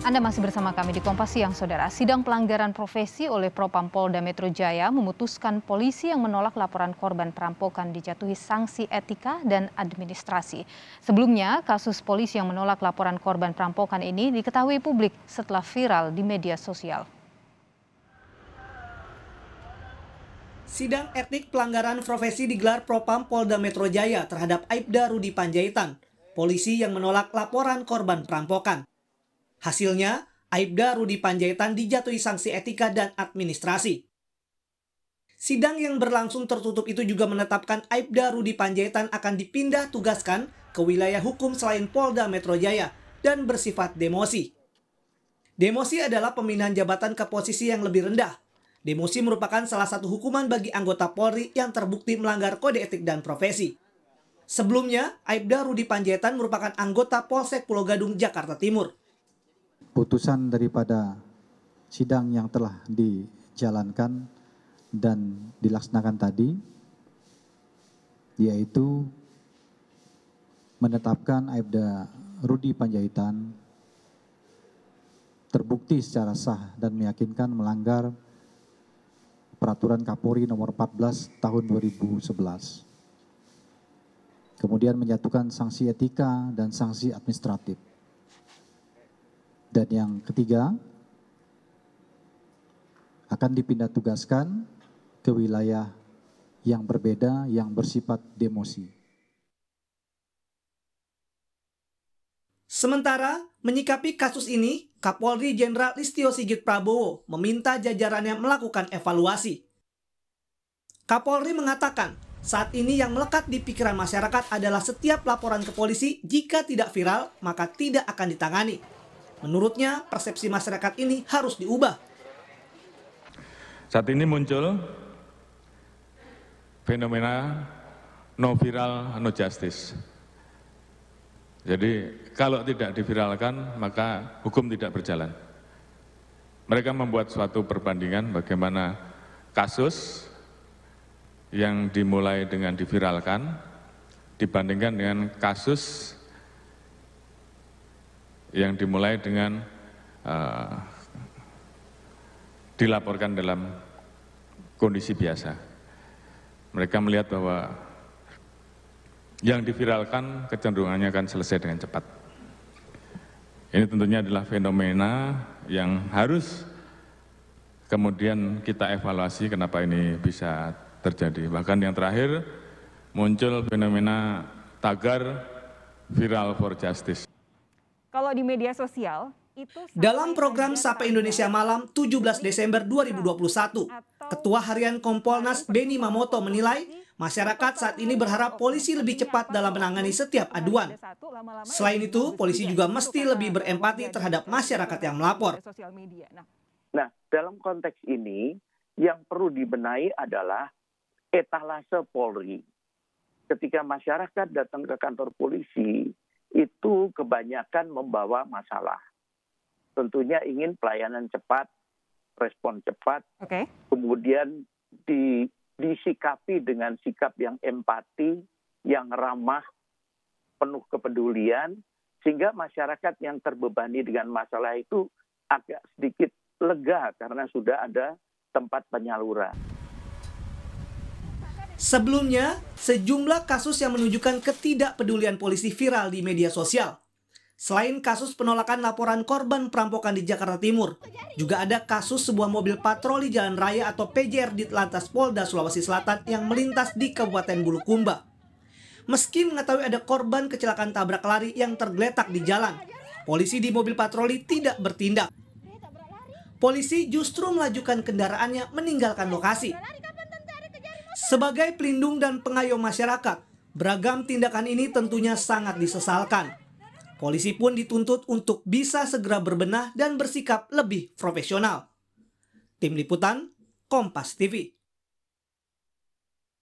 Anda masih bersama kami di Kompas Siang, Saudara. Sidang pelanggaran profesi oleh Propam Polda Metro Jaya memutuskan polisi yang menolak laporan korban perampokan dijatuhi sanksi etika dan administrasi. Sebelumnya, kasus polisi yang menolak laporan korban perampokan ini diketahui publik setelah viral di media sosial. Sidang etik pelanggaran profesi digelar Propam Polda Metro Jaya terhadap Aibda Rudi Panjaitan, polisi yang menolak laporan korban perampokan. Hasilnya, Aibda Rudi Panjaitan dijatuhi sanksi etika dan administrasi. Sidang yang berlangsung tertutup itu juga menetapkan Aibda Rudi Panjaitan akan dipindah tugaskan ke wilayah hukum selain Polda Metro Jaya dan bersifat demosi. Demosi adalah pemindahan jabatan ke posisi yang lebih rendah. Demosi merupakan salah satu hukuman bagi anggota Polri yang terbukti melanggar kode etik dan profesi. Sebelumnya, Aibda Rudi Panjaitan merupakan anggota Polsek Pulau Gadung, Jakarta Timur putusan daripada sidang yang telah dijalankan dan dilaksanakan tadi, yaitu menetapkan Aibda Rudi Panjaitan terbukti secara sah dan meyakinkan melanggar peraturan Kapolri nomor 14 tahun 2011. Kemudian menjatuhkan sanksi etika dan sanksi administratif dan yang ketiga akan dipindah tugaskan ke wilayah yang berbeda yang bersifat demosi. Sementara, menyikapi kasus ini, Kapolri Jenderal Listio Sigit Prabowo meminta jajarannya melakukan evaluasi. Kapolri mengatakan, saat ini yang melekat di pikiran masyarakat adalah setiap laporan ke polisi jika tidak viral, maka tidak akan ditangani. Menurutnya, persepsi masyarakat ini harus diubah. Saat ini muncul fenomena no viral, no justice. Jadi kalau tidak diviralkan maka hukum tidak berjalan. Mereka membuat suatu perbandingan bagaimana kasus yang dimulai dengan diviralkan dibandingkan dengan kasus yang dimulai dengan uh, dilaporkan dalam kondisi biasa. Mereka melihat bahwa yang diviralkan kecenderungannya akan selesai dengan cepat. Ini tentunya adalah fenomena yang harus kemudian kita evaluasi kenapa ini bisa terjadi. Bahkan yang terakhir muncul fenomena tagar viral for justice. Kalau di media sosial itu dalam program Sapa Indonesia Malam 17 Desember 2021, Ketua Harian Kompolnas Beni Mamoto menilai Masyarakat saat ini berharap polisi lebih cepat dalam menangani setiap aduan. Ya, Selain itu, polisi juga mesti lebih berempati terhadap masyarakat yang melapor. Nah. nah, dalam konteks ini, yang perlu dibenahi adalah etalase Polri. Ketika masyarakat datang ke kantor polisi, itu kebanyakan membawa masalah. Tentunya ingin pelayanan cepat, respon cepat, okay. kemudian di, disikapi dengan sikap yang empati, yang ramah, penuh kepedulian, sehingga masyarakat yang terbebani dengan masalah itu agak sedikit lega karena sudah ada tempat penyaluran. Sebelumnya, sejumlah kasus yang menunjukkan ketidakpedulian polisi viral di media sosial. Selain kasus penolakan laporan korban perampokan di Jakarta Timur, juga ada kasus sebuah mobil patroli jalan raya atau PJR di Lantas Polda Sulawesi Selatan yang melintas di Kabupaten Bulukumba. Meski mengetahui ada korban kecelakaan tabrak lari yang tergeletak di jalan, polisi di mobil patroli tidak bertindak. Polisi justru melajukan kendaraannya meninggalkan lokasi sebagai pelindung dan pengayom masyarakat, beragam tindakan ini tentunya sangat disesalkan. Polisi pun dituntut untuk bisa segera berbenah dan bersikap lebih profesional. Tim Liputan, Kompas TV.